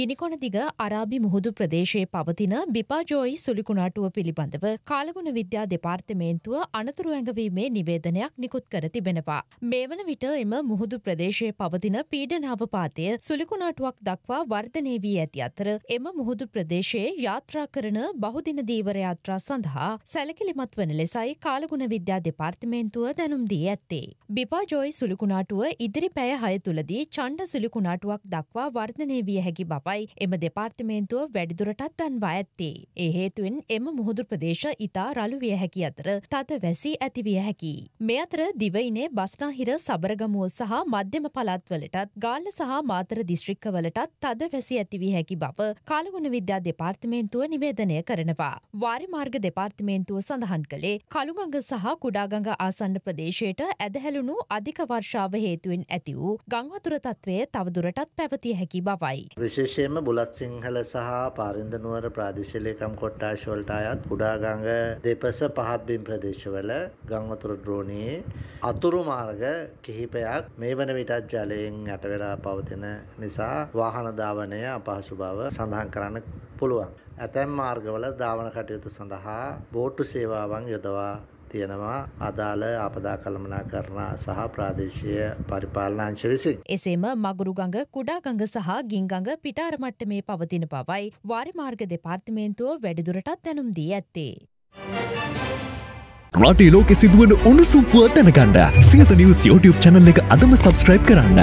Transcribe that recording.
ගිනිකොනදිග අරාබි මුහුදු ප්‍රදේශයේ පවතින බිපාජෝයි සුලිකුණාටුව පිළිබඳව කාලගුණ විද්‍යා දෙපාර්තමේන්තුව අනතුරු ඇඟවීමේ නිවේදනයක් නිකුත් කර තිබෙනවා. මේ වන විට එම මුහුදු ප්‍රදේශයේ පවතින පීඩනාවපාතය සුලිකුණාටුවක් දක්වා වර්ධනය වී ඇති අතර එම මුහුදු ප්‍රදේශයේ යාත්‍රා කරන බහුදින දීවර යාත්‍රා සඳහා සැලකිලිමත් වන ලෙසයි කාලගුණ විද්‍යා දෙපාර්තමේන්තුව දැනුම් දී ඇත්තේ. බිපාජෝයි සුලිකුණාටුව ඉදිරි පැය හය තුළදී චණ්ඩ සුලිකුණාටුවක් දක්වා වර්ධනය විය හැකි බව බවයි එම දෙපාර්තිමේන්තුව වැඩිදුරටත් දන්වා ඇත්තේ. ඒ හේතුවෙන් එම මුහුදුර ප්‍රදේශ ඉතා රළු විය හැකි අතර තද වැසී ඇතිවිය හැකි. මේ අතර දිවයිනේ බස්නාහිර සබරගමුව සහ මධ්‍යම පළත්වලටත් ගාල්ල සහ මාතර දිශ්‍රික්කවලටත් තද වැසි ඇතිවී හැකි බව කාලගුණ විද්‍යා දෙපාර්තිමේන්තුව නිවේදනය කරනවා. වාරි මාර්ග දෙපාර්තිමේන්තුව සඳහන් කළේ කළුගඟ සහ කුඩාගඟ ආසන්න ප්‍රදේශයට ඇදහැලුණු අධික වර්ෂාව හේතුවෙන් ඇති වූ ගංවතුර තත්ත්වය තවදුරටත් පැවතිය හැකි බවයි. විශේෂ විශේෂයෙන්ම බුලත් සිංහල සහ පාරින්ද නුවර ප්‍රාදේශීය ලේකම් කොට්ටාෂ වලට අයත් කුඩා ගඟ දෙපස පහත් බිම් ප්‍රදේශවල ගම් වතුර ද්‍රෝණියේ අතුරු මාර්ග කිහිපයක් මේ වන විටත් ජලයෙන් යට වෙලා පවතින නිසා වාහන ධාවනය අපහසු බව සඳහන් කරන්න පුළුවන්. ඇතැම් මාර්ගවල ධාවන කටයුතු සඳහා බෝට්ටු සේවාවන් යොදවා තියෙනවා අදාළ ආපදා කළමනා කරන සහ ප්‍රාදේශය පරිපාලනාංශ විසින්. එසේම මගුරුගඟ කුඩාගඟ සහ ගින්ගඟ පිටාර මට්ටමේ පවතින පවයි වාරිමාර්ග දෙපාර්තමේන්තුව වැඩිදුරටත් දැනුම් දී ඇත්තේ. රටේ ලෝකෙ සිදුවන උණුසුම්පුව දැනගන්න සියත නිවස් YouTube channel එක අදම subscribe කරන්න.